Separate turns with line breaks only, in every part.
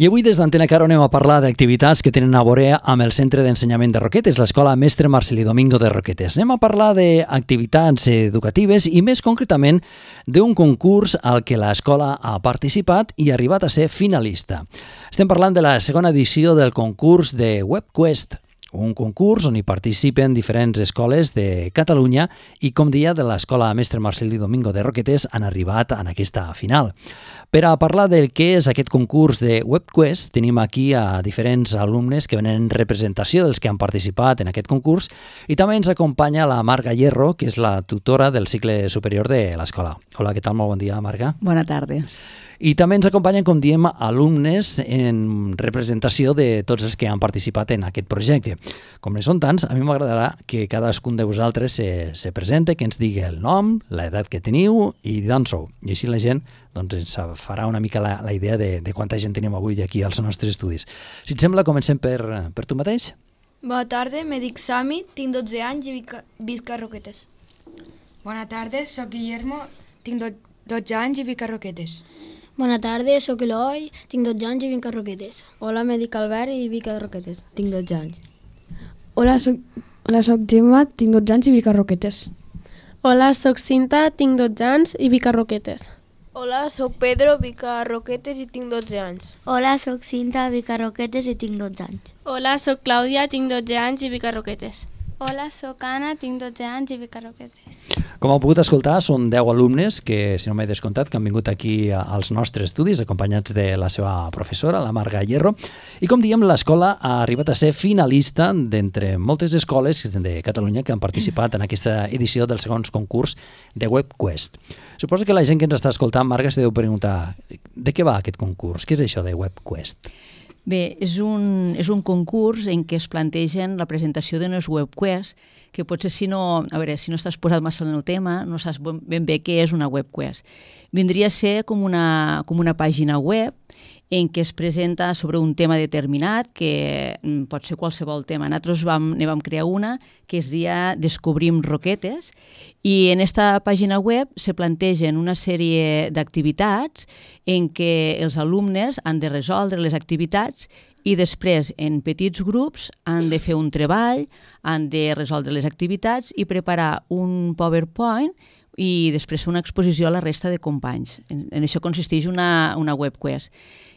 I avui des d'Antena Caro anem a parlar d'activitats que tenen a veure amb el Centre d'Ensenyament de Roquetes, l'escola Mestre Marcelí Domingo de Roquetes. Anem a parlar d'activitats educatives i més concretament d'un concurs al que l'escola ha participat i ha arribat a ser finalista. Estem parlant de la segona edició del concurs de WebQuest un concurs on hi participen diferents escoles de Catalunya i, com dia de l'escola Mestre Marcelí Domingo de Roquetes han arribat en aquesta final. Per a parlar del que és aquest concurs de WebQuest, tenim aquí a diferents alumnes que venen en representació dels que han participat en aquest concurs i també ens acompanya la Marga Hierro, que és la tutora del cicle superior de l'escola. Hola, què tal? Molt bon dia, Marga.
Bona tarda.
I també ens acompanyen, com diem, alumnes en representació de tots els que han participat en aquest projecte. Com ne són tants, a mi m'agradarà que cadascun de vosaltres se, se presente, que ens digui el nom, l'edat que teniu i d'on sou. I així la gent doncs, ens farà una mica la, la idea de, de quanta gent tenim avui aquí als nostres estudis. Si et sembla, comencem per, per tu mateix.
Bona tarda, me dic Sami, tinc 12 anys i visc, visc a Roquetes. Bona tarda, sóc Guillermo, tinc 12 anys i visc a Roquetes.
Bona tarda, sóc Eloi, tinc 12 anys i vinc a Roquetes. Hola, me dic Albert i vinc a Roquetes. Tinc 12 anys.
Hola, soc, hola, soc Gemma, tinc 12 anys i vinc a Roquetes. Hola, sóc Cinta, tinc 12 anys i vinc a Roquetes.
Hola, sóc Pedro, vinc a Roquetes i tinc 12 anys.
Hola,
sóc Cinta, vinc a Roquetes i tinc 12 anys. Hola,
sóc Clàudia, tinc 12 anys i vinc a Roquetes. Hola, sóc Anna, tinc 12 anys i vinc a Roquetes.
Com heu pogut escoltar, són 10 alumnes que, si no m'he descomptat, que han vingut aquí als nostres estudis, acompanyats de la seva professora, la Marga Hierro. I com diem, l'escola ha arribat a ser finalista d'entre moltes escoles de Catalunya que han participat en aquesta edició del segon concurs de WebQuest. Suposo que la gent que ens està escoltant, Marga, se deu preguntar de què va aquest concurs? Què és això de WebQuest?
Bé, és un, és un concurs en què es plantegen la presentació d'unes webquests que potser si no, a veure, si no estàs posat massa en el tema, no saps ben bé què és una webquest. Vindria a ser com una, com una pàgina web en què es presenta sobre un tema determinat, que mm, pot ser qualsevol tema. Nosaltres vam, ne vam crear una que es dia Descobrim Roquetes i en aquesta pàgina web se plantegen una sèrie d'activitats en què els alumnes han de resoldre les activitats i després, en petits grups, han de fer un treball, han de resoldre les activitats i preparar un PowerPoint i després una exposició a la resta de companys. En, en això consisteix una, una webquest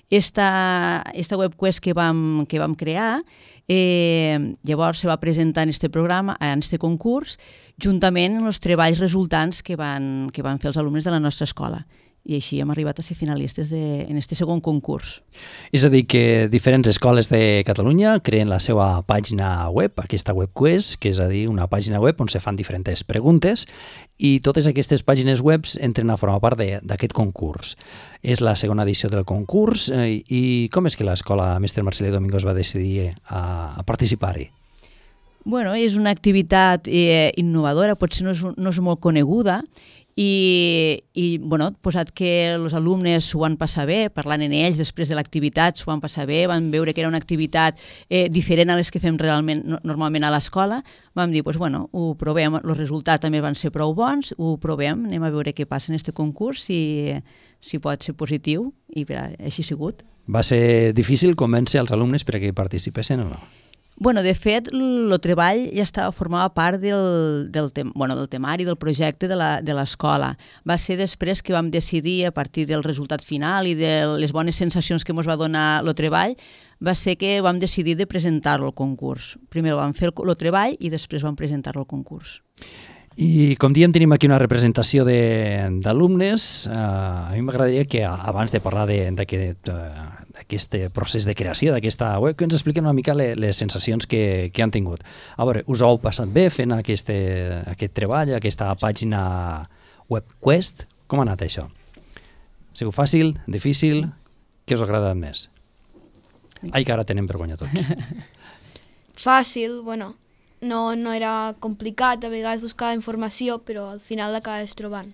esta, esta webquest que vam, que vam crear, eh, llavors se va presentar en este programa, en este concurs, juntament amb els treballs resultants que van, que van fer els alumnes de la nostra escola i així hem arribat a ser finalistes de, en este segon concurs.
És a dir, que diferents escoles de Catalunya creen la seva pàgina web, aquesta web quest, que és a dir, una pàgina web on se fan diferents preguntes i totes aquestes pàgines web entren a formar part d'aquest concurs. És la segona edició del concurs i, eh, i com és que l'escola Mestre Marcelí Domingos va decidir a, eh, a participar-hi?
Bueno, és una activitat eh, innovadora, potser no és, no és molt coneguda i, i bueno, posat que els alumnes s'ho van passar bé, parlant en ells després de l'activitat s'ho van passar bé, van veure que era una activitat eh, diferent a les que fem realment, no, normalment a l'escola, vam dir, pues, bueno, ho provem, els resultats també van ser prou bons, ho provem, anem a veure què passa en aquest concurs, si, si pot ser positiu, i per, així ha sigut.
Va ser difícil convèncer els alumnes perquè participessin o no?
Bueno, de fet, el treball ja estava, formava part del, del, tem, bueno, del temari, del projecte de l'escola. Va ser després que vam decidir, a partir del resultat final i de les bones sensacions que ens va donar el treball, va ser que vam decidir de presentar-lo al concurs. Primer vam fer el, el treball i després vam presentar-lo al concurs.
I com diem, tenim aquí una representació d'alumnes. Uh, a mi m'agradaria que abans de parlar de, eh, d'aquest eh, procés de creació d'aquesta web, que ens expliquen una mica les, les sensacions que, que han tingut. A veure, us heu passat bé fent aquest, eh, aquest treball, aquesta pàgina web quest? Com ha anat això? Ha sigut fàcil? Difícil? Què us ha agradat més? Ai, que ara tenen vergonya tots.
fàcil, bueno, no, no era complicat, a vegades buscava informació, però al final l'acabes trobant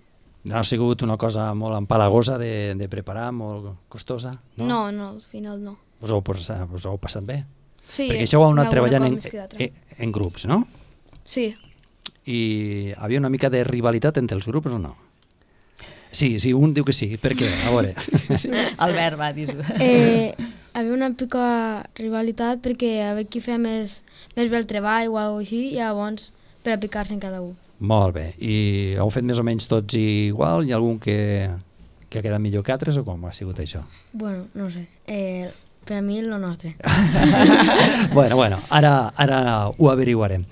ha sigut una cosa molt empalagosa de, de preparar, molt costosa?
No, no, no al final no.
Us heu, us heu passat bé? Sí, Perquè això ho heu anat treballant en, en, eh, en grups, no? Sí. I havia una mica de rivalitat entre els grups o no? Sí, sí, un diu que sí. Per què? A veure.
Albert, va, dir-ho. Eh,
havia una pica rivalitat perquè a veure qui feia més, més bé el treball o alguna així i llavors per a picar-se en cada un.
Molt bé. I heu fet més o menys tots igual? Hi ha algun que, que ha quedat millor que altres o com ha sigut això?
Bueno, no sé. Eh, per a mi, el nostre.
bueno, bueno, ara, ara ho averiguarem.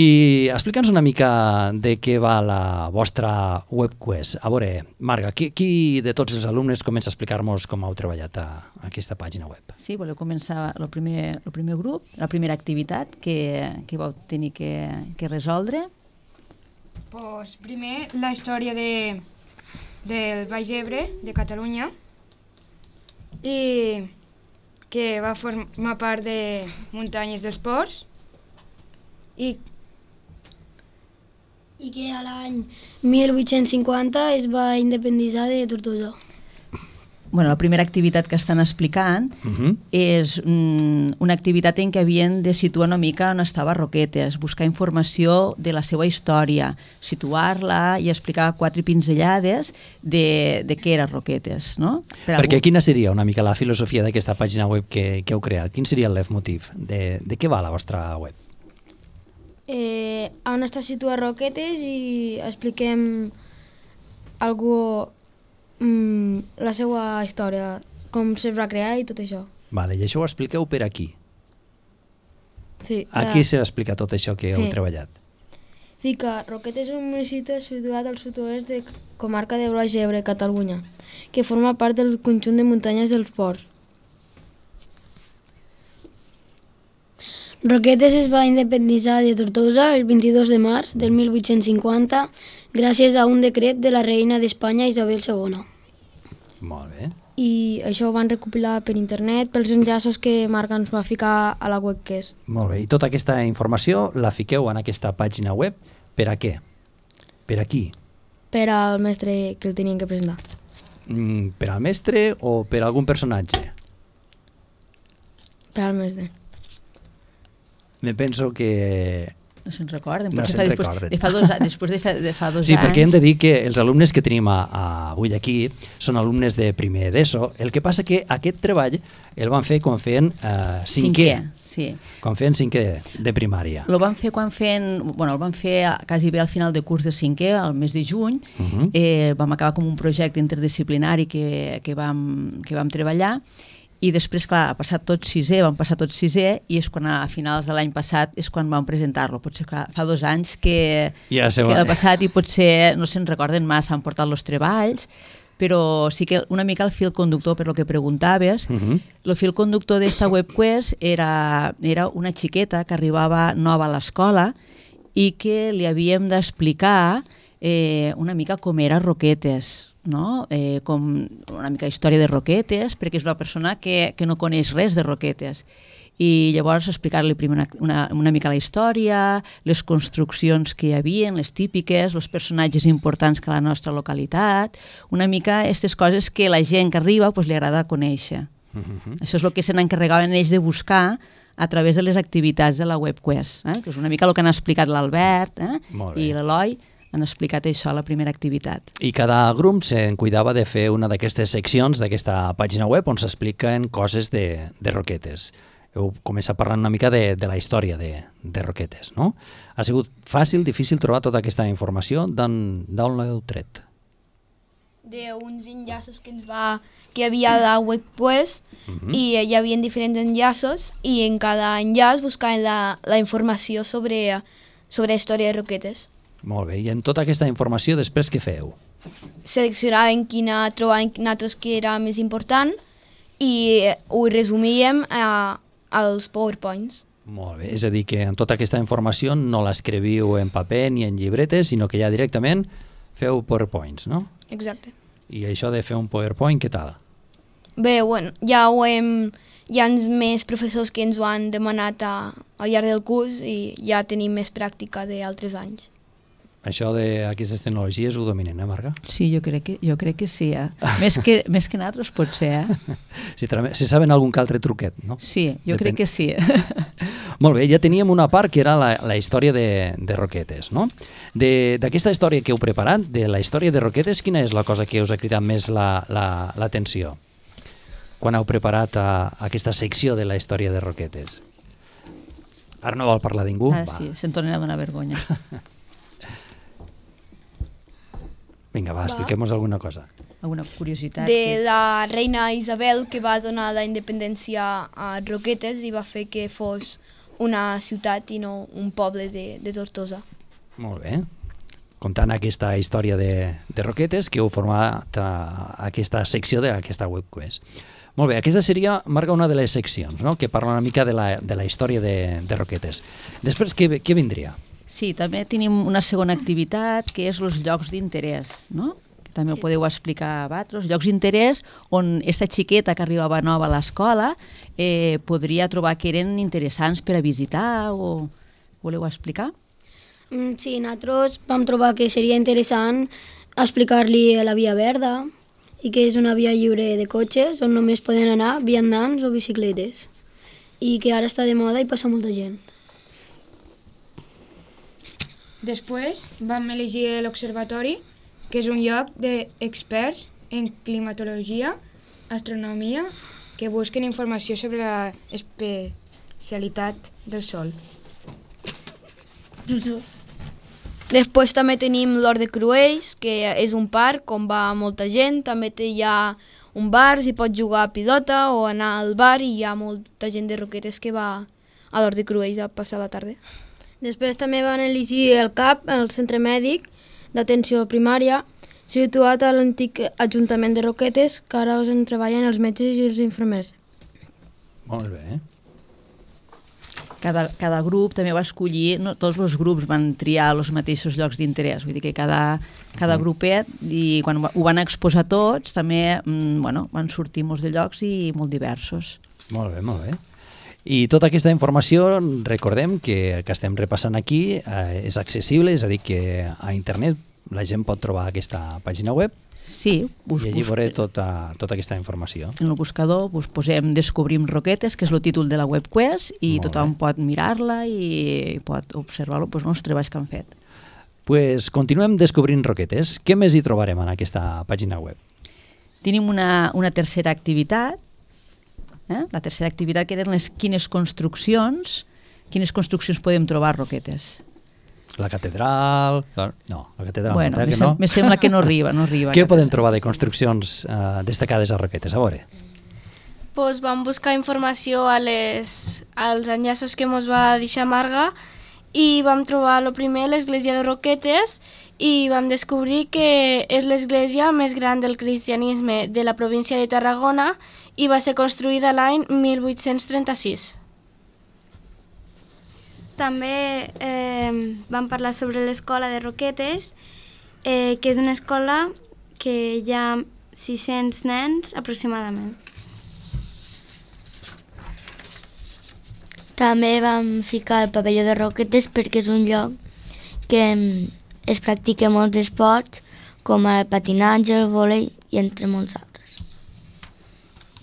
I explica'ns una mica de què va la vostra webquest. A veure, Marga, qui, qui de tots els alumnes comença a explicar-nos com heu treballat a, a aquesta
pàgina web? Sí, voleu començar el primer, el primer grup, la primera activitat que, que vau tenir que, que resoldre.
Pues primer, la història de, del Baix Ebre, de Catalunya, i que va formar part de Muntanyes dels Ports,
i i que a l'any 1850 es va independitzar de Tortosa
bueno, la primera activitat que estan explicant uh mhm. -huh. és mm, una activitat en què havien de situar una mica on estava Roquetes, buscar informació de la seva història, situar-la i explicar quatre pinzellades de, de què era Roquetes. No? Per Perquè algú...
quina seria una mica la filosofia d'aquesta pàgina web que, que heu creat? Quin seria el leitmotiv? De, de què va la vostra web?
Eh, on està situat Roquetes i expliquem algú mm, la seva història, com se va crear i tot això.
Vale, I això ho expliqueu per aquí.
Sí, a qui s'ha
explica tot això que heu sí. treballat?
Fica, Roquet és un municipi situat al sud-oest de comarca de Baix Ebre, Catalunya, que forma part del conjunt de muntanyes dels ports.
Roquetes es va independitzar de Tortosa el 22 de març del 1850 gràcies a un decret de la reina d'Espanya Isabel II.
Molt bé.
I això ho van recopilar per internet, pels enllaços que Marc ens va ficar a la web que és.
Molt bé, i tota aquesta informació la fiqueu en aquesta pàgina web. Per a què? Per a qui?
Per al mestre que el tenien que presentar.
Mm, per al mestre o per algun personatge? Per al mestre. Me penso que
no se'n recorden. No se'n recorden. De fa dos, després de fa, de fa dos sí, anys... Sí, perquè hem de
dir que els alumnes que tenim a, a avui aquí són alumnes de primer d'ESO. El que passa que aquest treball el van fer quan feien uh, cinquè. cinquè. Sí. Quan feien cinquè de primària.
Lo van fer quan feien, bueno, el van fer a, quasi bé al final de curs de cinquè, al mes de juny. Uh mhm. -huh. eh, vam acabar com un projecte interdisciplinari que, que, vam, que vam treballar i després, clar, ha passat tot sisè, vam passar tot sisè, i és quan a finals de l'any passat és quan vam presentar-lo. Potser clar, fa dos anys que, ja que ha passat i potser no se'n recorden massa, han portat els treballs, però sí que una mica el fil conductor, per lo que preguntaves, uh -huh. el fil conductor d'esta webquest era, era una xiqueta que arribava nova a l'escola i que li havíem d'explicar eh, una mica com era Roquetes, no? eh, com una mica història de Roquetes, perquè és una persona que, que no coneix res de Roquetes. I llavors explicar-li primer una, una, una mica la història, les construccions que hi havia, les típiques, els personatges importants que la nostra localitat, una mica aquestes coses que la gent que arriba pues, li agrada conèixer. Uh mm-hmm. -huh. Això és el que se n'encarregaven ells de buscar a través de les activitats de la WebQuest, eh? que és una mica el que han explicat l'Albert eh? i l'Eloi, han explicat això a la primera activitat.
I cada grup se'n cuidava de fer una d'aquestes seccions d'aquesta pàgina web on s'expliquen coses de, de roquetes. Heu començat parlant una mica de, de la història de, de Roquetes, no? Ha sigut fàcil, difícil trobar tota aquesta informació? D'on l'heu tret?
d'uns enllaços que ens va que hi havia de web pues, uh mhm. -huh. i eh, hi havia diferents enllaços i en cada enllaç buscàvem la, la informació sobre, sobre la història de Roquetes.
Molt bé, i amb tota aquesta informació després què feu?
Seleccionàvem quina trobàvem nosaltres que era més important i ho resumíem a, eh, als powerpoints.
Molt bé, és a dir que amb tota aquesta informació no l'escriviu en paper ni en llibretes, sinó que ja directament feu powerpoints, no? Exacte. I això de fer un powerpoint, què tal?
Bé, bueno, ja ho hem... Hi ha més professors que ens ho han demanat a, al llarg del curs i ja tenim més pràctica d'altres anys
això d'aquestes tecnologies ho dominen, eh, Marga?
Sí, jo crec que, jo crec que sí, eh? Més que, més que nosaltres, ser, eh?
Si, si saben algun altre truquet, no? Sí,
jo Depen... crec que sí.
Molt bé, ja teníem una part que era la, la història de, de Roquetes, no? D'aquesta història que heu preparat, de la història de Roquetes, quina és la cosa que us ha cridat més l'atenció? La, la, quan heu preparat a, eh, a aquesta secció de la història de Roquetes? Ara no vol parlar ningú? Ah, va. sí,
se'n a d'una vergonya.
Vinga, va, va. expliquem-nos alguna cosa.
Alguna curiositat?
De que...
la reina Isabel, que va donar la independència a Roquetes i va fer que fos una ciutat i no un poble de, de Tortosa.
Molt bé. Comptant aquesta història de, de Roquetes que heu format a, eh, a aquesta secció d'aquesta webquest. Molt bé, aquesta seria, marca una de les seccions, no? que parla una mica de la, de la història de, de Roquetes. Després, què, què vindria?
Sí, també tenim una segona activitat, que és els llocs d'interès, no? que també sí. ho podeu explicar a vosaltres, llocs d'interès on aquesta xiqueta que arribava nova a l'escola eh, podria trobar que eren interessants per a visitar o... Voleu explicar?
Mm, sí, nosaltres vam trobar que seria interessant explicar-li la via verda i que és una via lliure de cotxes on només poden anar viandants o bicicletes i que ara està de moda i passa molta gent.
Després vam elegir l'Observatori, que és un lloc d'experts en climatologia, astronomia, que busquen informació sobre la especialitat del Sol. Després també tenim l'Hort de Cruells, que és un parc on va molta gent. També té ja un bar, si pot jugar a pilota o anar al bar i hi ha molta gent de roquetes que va a l'Hort de Cruells a passar la tarda. Després
també van elegir el CAP, el Centre Mèdic d'Atenció Primària, situat a l'antic Ajuntament de Roquetes, que ara en treballen els metges i els infermers.
Molt bé. Cada, cada grup també va escollir, no, tots els grups van triar els mateixos llocs d'interès, vull dir que cada, cada mm. grupet, i quan ho van exposar tots, també mm, bueno, van sortir molts de llocs i molt diversos.
Molt bé, molt bé. I tota aquesta informació, recordem que, que estem repassant aquí, eh, és accessible, és a dir, que a internet la gent pot trobar aquesta pàgina web
Sí, us i allí veuré
tota, tota aquesta informació.
En el buscador us posem Descobrim Roquetes, que és el títol de la webquest, i Molt tothom bé. pot mirar-la i pot observar lo pues, doncs, els treballs que han fet.
Pues continuem descobrint roquetes. Què més hi trobarem en aquesta pàgina web?
Tenim una, una tercera activitat Eh? La tercera activitat que eren les quines construccions, quines construccions podem trobar roquetes.
La catedral... No, la catedral... Bueno, eh, me, sem no. me sembla que no
arriba, no arriba. Què
podem trobar de construccions uh, destacades a Roquetes? A veure.
Pues vam buscar
informació a les, als enllaços que ens va deixar Marga i vam trobar el primer l'església de Roquetes i vam descobrir que és l'església més gran del cristianisme de la província de Tarragona i va ser construïda l'any 1836.
També
eh, vam parlar sobre l'escola de Roquetes, eh, que és una escola
que hi ha 600 nens aproximadament. També vam ficar el pavelló de Roquetes perquè és un lloc que mm, es practica molts esports, com el patinatge, el vòlei i entre molts altres.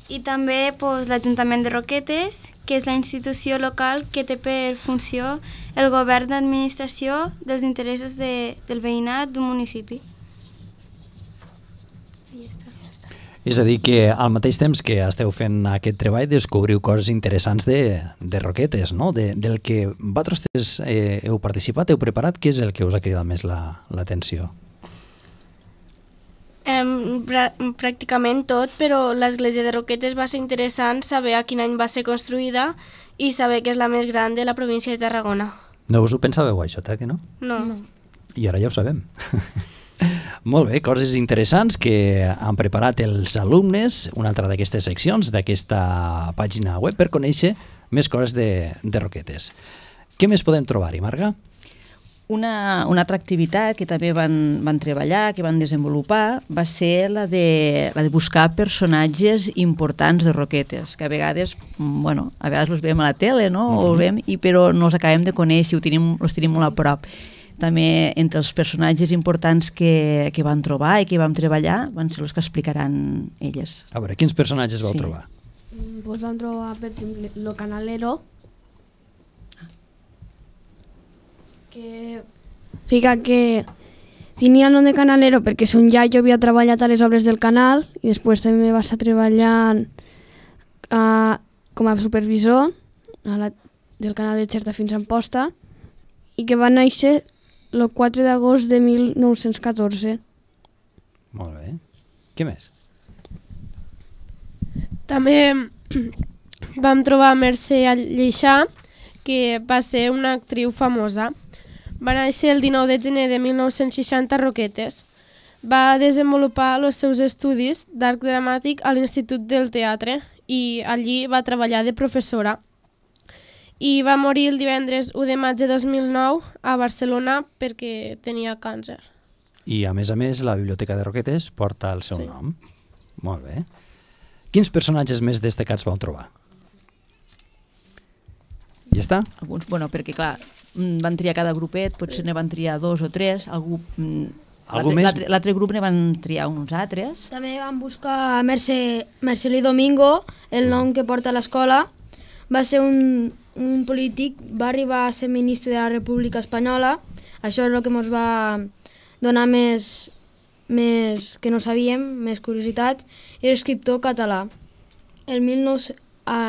I també pues, l'Ajuntament de Roquetes, que és la institució local que té per funció el govern d'administració dels interessos de, del veïnat d'un municipi.
És a dir, que al mateix temps que esteu fent aquest treball descobriu coses interessants de, de Roquetes, no? De, del que vosaltres eh, heu participat, heu preparat, què és el que us ha cridat més l'atenció? La,
em, pràcticament tot, però l'església de Roquetes va ser interessant saber a quin any va ser construïda i saber que és la més gran de la província de Tarragona.
No vos ho pensàveu, això, eh, que no? No. no. I ara ja ho sabem. Molt bé, coses interessants que han preparat els alumnes, una altra d'aquestes seccions d'aquesta pàgina web per conèixer més coses de, de Roquetes. Què més podem trobar-hi, Marga?
Una, una altra activitat que també van, van treballar, que van desenvolupar, va ser la de, la de buscar personatges importants de Roquetes, que a vegades, bueno, a vegades els veiem a la tele, no?, mm -hmm. o mhm. veiem, i, però no els acabem de conèixer, ho tenim, els tenim molt a prop. També entre els personatges importants que, que van trobar i que vam treballar van ser els que explicaran elles.
A veure, quins personatges vau sí. trobar?
Mm, pues vam trobar, per exemple, lo canalero, Que fica que tenia el nom de canalero perquè ja jo havia treballat a les obres del canal i després també va a treballant a, com a supervisor a la, del canal de Xerta fins a Amposta i que va néixer el 4 d'agost de 1914.
Molt bé. Què més?
També
vam trobar Mercè Lleixà, que va ser una actriu famosa. Va néixer el 19 de gener de 1960 a Roquetes. Va desenvolupar els seus estudis d'art dramàtic a l'Institut del Teatre i allí va treballar de professora. I va morir el divendres 1 de maig de 2009 a Barcelona perquè tenia càncer.
I a més a més la Biblioteca de Roquetes porta el seu sí. nom. Molt bé. Quins personatges més destacats vau trobar? Ja està?
Alguns, bueno, perquè clar, Mm, van triar cada grupet, potser ne van triar dos o tres, algú mm, L'altre grup ne van triar uns altres.
També van buscar Mercè, Merceli Domingo, el mm. nom que porta l'escola. Va ser un, un polític, va arribar a ser ministre de la República Espanyola. Això és el que ens va donar més, més que no sabíem, més curiositats. Era escriptor català. El 19, a,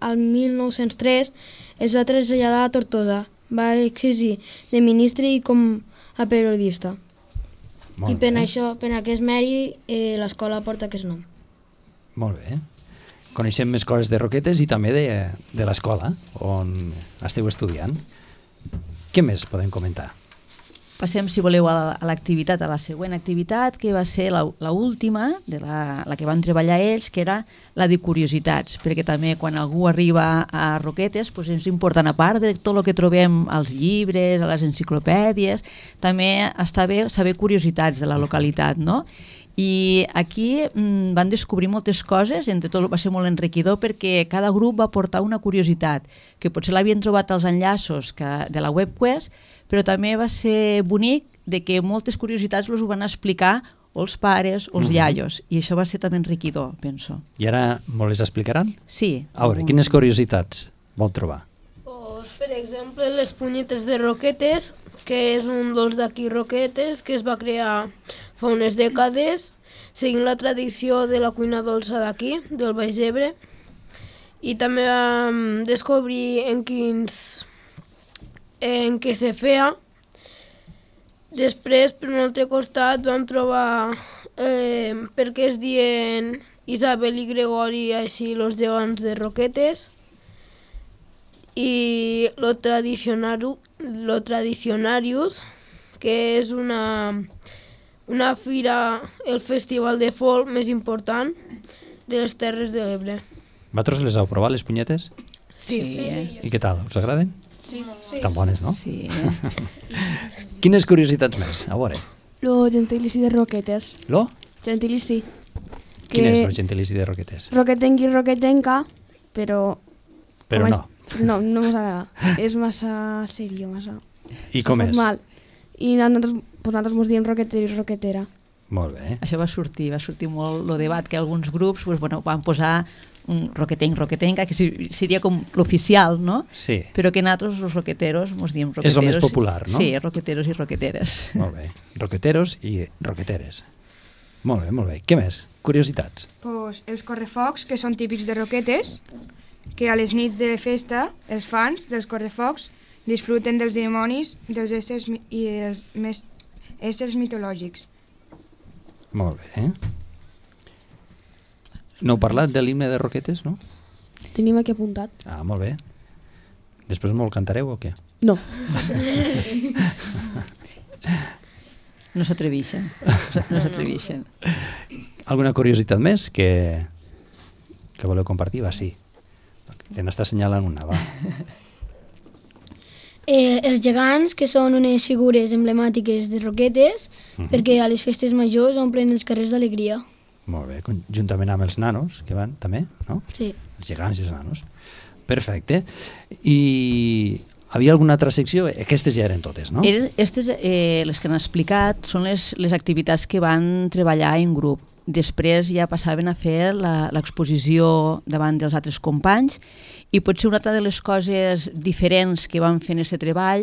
al 1903 es va traslladar a Tortosa va exigir de ministre i com a periodista. Molt I per bé. això, per aquest meri, eh, l'escola porta aquest nom.
Molt bé. Coneixem més coses de Roquetes i també de, de l'escola on esteu estudiant. Què més podem comentar?
Passem, si voleu, a l'activitat, a la següent activitat, que va ser l'última, la, la que van treballar ells, que era la de curiositats, perquè també quan algú arriba a Roquetes doncs és important, a part de tot el que trobem als llibres, a les enciclopèdies, també està bé saber curiositats de la localitat, no? I aquí mm, van descobrir moltes coses, entre tot va ser molt enriquidor perquè cada grup va portar una curiositat, que potser l'havien trobat als enllaços que, de la webquest, però també va ser bonic de que moltes curiositats els ho van explicar o els pares o els mm -hmm. i això va ser també enriquidor, penso.
I ara me les explicaran? Sí. A veure, quines curiositats vol trobar? Pues,
per exemple, les punyetes de Roquetes, que és un dels d'aquí Roquetes, que es va crear fa unes dècades, seguint la tradició de la cuina dolça d'aquí, del Baix Ebre, i també vam descobrir en quins en què se feia. Després, per un altre costat, vam trobar eh, per què es diuen Isabel i Gregori, així, els gegants de roquetes. I lo, lo tradicionarius, que és una, una fira, el festival de folk més important de les Terres de l'Ebre.
Vosaltres les heu provat, les punyetes?
Sí. sí. sí. Eh?
I què tal? Us agraden? Sí. sí. Tan bones, no? Sí. Quines curiositats més? A veure.
Lo gentilici de Roquetes. Lo? Gentilici. Que... Quin és el gentilici de Roquetes? Roquetengui, roquetenca, però... Però no. És... No, no mos agrada. és massa serió, massa... I com és? Mal. I nosaltres, pues nosaltres mos diem roqueter i roquetera.
Molt bé. Això va sortir, va sortir molt el debat que alguns grups pues, bueno, van posar un roquetenc, roquetenca, que seria com l'oficial, no? Sí. Però que nosaltres, els roqueteros, ens diem roqueteros. És el més popular, no? Sí, roqueteros i roqueteres.
Molt bé. Roqueteros i roqueteres. Molt bé, molt bé. Què més? Curiositats.
Pues els correfocs, que són típics de roquetes, que a les nits de festa els fans dels correfocs disfruten dels dimonis, dels éssers i dels més éssers mitològics.
Molt bé. Eh? No heu parlat de l'himne de Roquetes, no?
Tenim
aquí apuntat. Ah,
molt bé. Després me'l cantareu o què?
No.
no s'atreveixen. No s'atreveixen.
Alguna curiositat més que, que voleu compartir? Va, sí. Te n'està assenyalant una, va.
Eh, els gegants, que són unes figures emblemàtiques de roquetes, uh mhm. -huh. perquè a les festes majors omplen els carrers d'alegria.
Molt bé, juntament amb els nanos, que van també, no? Sí. Els gegants i els nanos. Perfecte. I havia alguna altra secció? Aquestes ja eren totes, no? Aquestes,
estes, eh, les que han explicat són les, les activitats que van treballar en grup. Després ja passaven a fer l'exposició davant dels altres companys i potser una altra de les coses diferents que van fer en aquest treball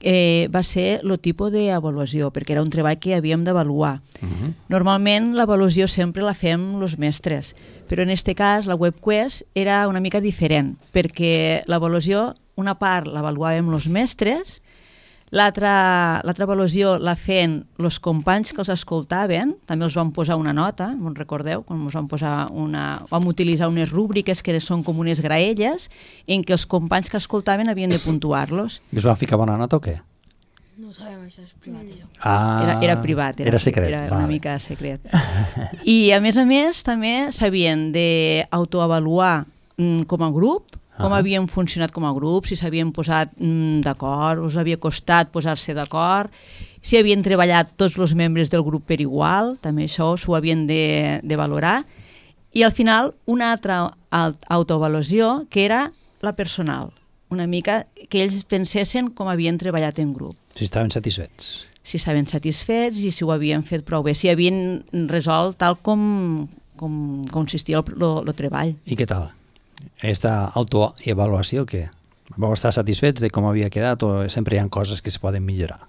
eh, va ser el tipus d'avaluació, perquè era un treball que havíem d'avaluar. Uh mhm. -huh. Normalment l'avaluació sempre la fem els mestres, però en aquest cas la WebQuest era una mica diferent, perquè l'avaluació, una part l'avaluàvem els mestres L'altra avaluació la feien els companys que els escoltaven, també els van posar una nota, us recordeu, quan els van posar una, vam utilitzar unes rúbriques que són com unes graelles, en què els companys que escoltaven havien de puntuar-los.
I us van ficar bona nota o què?
No ho sabem, això és privat, això. Ah, era, era privat, era, era secret. Era vale. una mica secret. I, a més a més, també s'havien d'autoavaluar mm, com a grup, com ah. havien funcionat com a grup, si s'havien posat mm, d'acord, us havia costat posar-se d'acord, si havien treballat tots els membres del grup per igual, també això s'ho havien de, de valorar, i al final una altra autoavaluació que era la personal, una mica que ells pensessin com havien treballat en grup.
Si estaven satisfets.
Si estaven satisfets i si ho havien fet prou bé, si havien resolt tal com, com consistia el, el, el treball.
I què tal? aquesta autoavaluació que vau estar satisfets de com havia quedat o sempre hi ha coses que es poden millorar?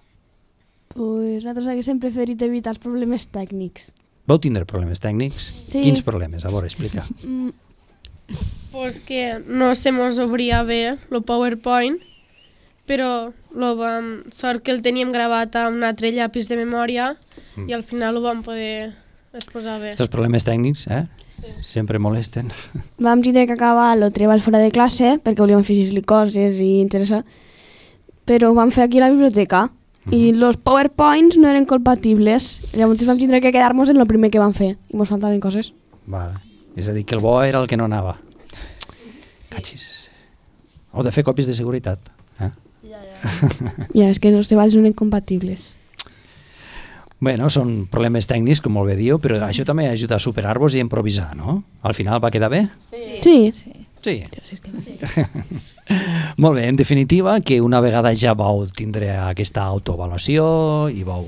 Pues nosaltres haguéssim preferit evitar els problemes tècnics.
Vau tindre problemes tècnics? Sí. Quins problemes? A veure, explica.
Mm, pues que
no se mos obria bé el PowerPoint, però lo vam, sort que el teníem gravat amb un altre llapis de memòria mm. i al final ho vam poder es posava...
Estos problemes tècnics, eh? Sí. Sempre molesten.
Vam tindre que acabar el treball fora de classe perquè volíem afegir-li coses i interessar, però ho vam fer aquí a la biblioteca mm -hmm. i els powerpoints no eren compatibles. Llavors vam tindre que quedar-nos en el primer que vam fer i ens faltaven coses.
Vale. És a dir, que el bo era el que no anava. Sí. Catxis. Heu de fer còpies de seguretat. Eh? Ja,
ja. ja, és que els treballs no eren compatibles.
Bueno, són problemes tècnics, com molt bé diu, però això també ajuda a superar-vos i improvisar, no? Al final va quedar bé?
Sí. Sí. sí. Sí.
sí. molt bé, en definitiva, que una vegada ja vau tindre aquesta autoavaluació i vau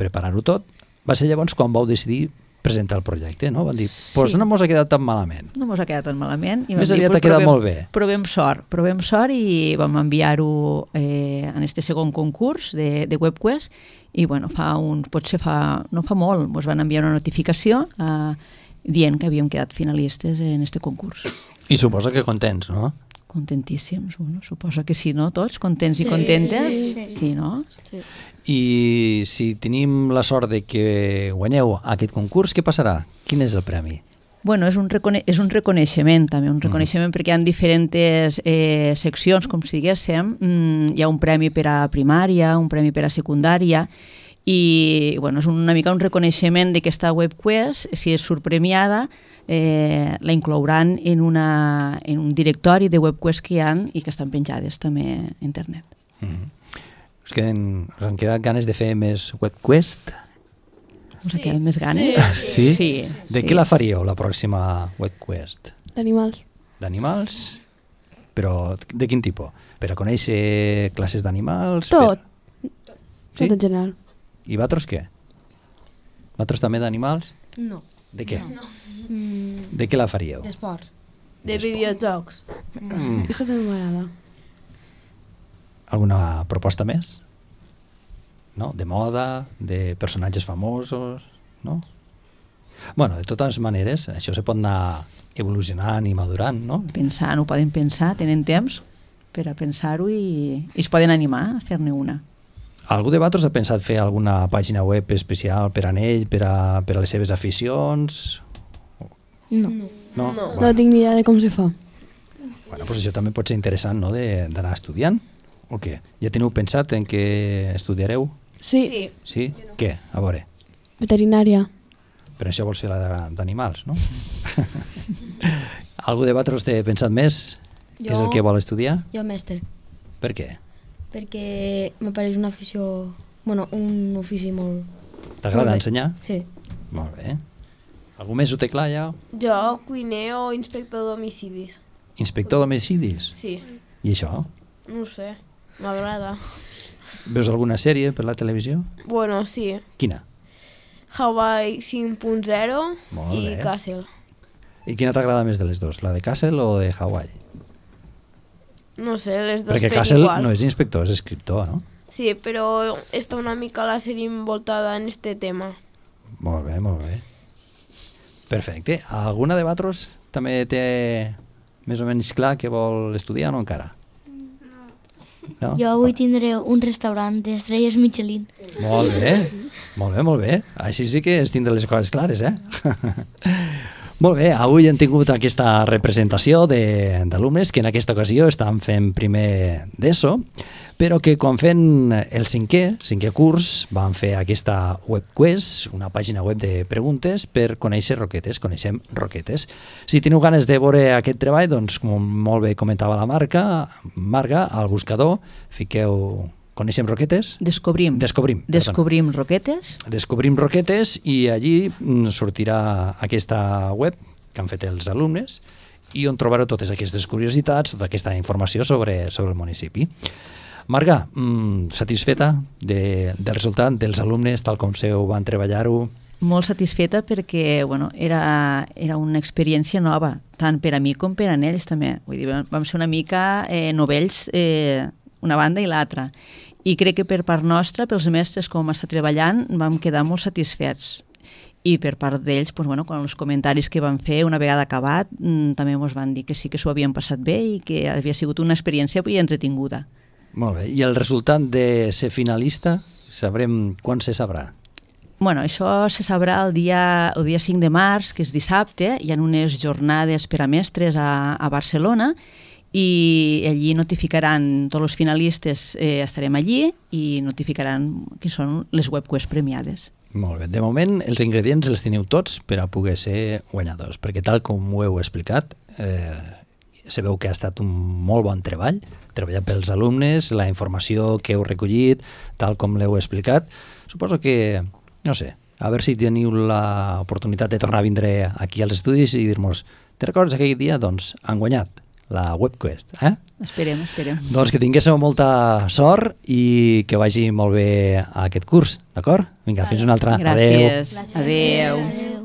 preparar-ho tot, va ser llavors quan vau decidir presentar el projecte, no? Van dir, sí. pues no mos ha quedat tan malament.
No mos ha quedat tan malament. I Més aviat dir, ha quedat provem, molt bé. Provem sort, provem sort i vam enviar-ho eh, en este segon concurs de, de WebQuest i bueno, fa un, potser fa, no fa molt, mos van enviar una notificació eh, dient que havíem quedat finalistes en este concurs.
I suposa que contents,
no? contentíssims, bueno, suposa que sí, no? Tots contents sí, i contentes? Sí, sí, sí. sí no? Sí.
I si tenim la sort de que guanyeu aquest concurs, què passarà? Quin és el premi?
Bueno, és un, és un reconeixement també, un mm. reconeixement mm. perquè hi ha diferents eh, seccions, com si diguéssim, mm, hi ha un premi per a primària, un premi per a secundària, i bueno, és una mica un reconeixement d'aquesta webquest, si és surpremiada, premiada, eh, la inclouran en, una, en un directori de webquests que hi han i que estan penjades també a internet.
Mm -hmm. us, queden, us han quedat ganes de fer més webquest?
Us sí. queden més ganes?
Sí? sí? sí. De què sí. la faríeu, la pròxima webquest? D'animals. D'animals? Però de quin tipus? Per a conèixer classes d'animals?
Tot. Per... Tot. Sí? Tot en general.
I vosaltres què? Vosaltres també d'animals?
No. De què? No. Mm. De què la faríeu? D'esports. De videojocs.
Mm. mm. també m'agrada. Alguna proposta més? No? De moda, de personatges famosos, no? Bueno, de totes maneres, això se pot anar evolucionant i madurant, no?
Pensant, ho poden pensar, tenen temps per a pensar-ho i, i es poden animar a fer-ne una.
Algú de vosaltres ha pensat fer alguna pàgina web especial per a ell, per a, per a les seves aficions? No. No, no. no no
tinc ni idea de com se fa.
Bueno, pues això també pot ser interessant, no?, d'anar estudiant, o què? Ja teniu pensat en què estudiareu? Sí. Sí? sí? No. Què? A veure.
Veterinària.
Però això vols fer la d'animals, no? Algú de vosaltres té pensat més? Jo, què és el que vol estudiar? Jo, mestre. Per què?
Perquè me pareix una afició... Bueno, un ofici molt...
T'agrada ensenyar? Sí. Molt bé. Algú més ho té clar ja?
Jo, cuiner o inspector d'homicidis.
Inspector d'homicidis? Sí. I això?
No sé, m'agrada.
Veus alguna sèrie per la televisió? Bueno, sí. Quina?
Hawaii 5.0 i Castle.
I quina t'agrada més de les dues, la de Castle o de Hawaii?
No sé, les dues Perquè Castle igual. no és
inspector, és escriptor, no?
Sí, però està una mica la sèrie envoltada en este tema.
Molt bé, molt bé. Perfecte. Alguna de vosaltres també té més o menys clar que vol estudiar o no encara? No?
Jo avui tindré un restaurant d'estrelles Michelin. Molt bé,
molt bé, molt bé. Així sí que es tindre les coses clares, eh? molt bé, avui hem tingut aquesta representació d'alumnes que en aquesta ocasió estan fent primer d'ESO però que quan fent el cinquè, cinquè curs, vam fer aquesta webquest, una pàgina web de preguntes per conèixer roquetes, coneixem roquetes. Si teniu ganes de veure aquest treball, doncs, com molt bé comentava la marca, Marga, al buscador, fiqueu Coneixem roquetes? Descobrim. Descobrim. Descobrim
perdona. roquetes.
Descobrim roquetes i allí mm, sortirà aquesta web que han fet els alumnes i on trobareu totes aquestes curiositats, tota aquesta informació sobre, sobre el municipi. Marga, mmm, satisfeta de, del resultat dels alumnes, tal com seu van treballar-ho?
Molt satisfeta perquè bueno, era, era una experiència nova, tant per a mi com per a ells també. Vull dir, vam ser una mica eh, novells eh, una banda i l'altra. I crec que per part nostra, pels mestres com està treballant, vam quedar molt satisfets i per part d'ells, doncs, bueno, quan els comentaris que van fer una vegada acabat mm, també ens van dir que sí que s'ho havien passat bé i que havia sigut una experiència entretinguda.
Molt bé. I el resultat de ser finalista, sabrem quan se sabrà?
Bueno, això se sabrà el dia, el dia 5 de març, que és dissabte, hi ha unes jornades per a mestres a, a Barcelona i allí notificaran tots els finalistes, eh, estarem allí i notificaran que són les webquests premiades.
Molt bé. De moment, els ingredients els teniu tots per a poder ser guanyadors, perquè tal com ho heu explicat, eh, se sabeu que ha estat un molt bon treball, treballar pels alumnes, la informació que heu recollit, tal com l'heu explicat. Suposo que, no sé, a veure si teniu l'oportunitat de tornar a vindre aquí als estudis i dir-nos te recordes aquell dia? Doncs han guanyat la WebQuest, eh?
Esperem, esperem.
Doncs que tinguéssiu molta sort i que vagi molt bé aquest curs, d'acord? Vinga, vale. fins una altra.
Gràcies. Adéu. Gràcies. Adéu. Adéu.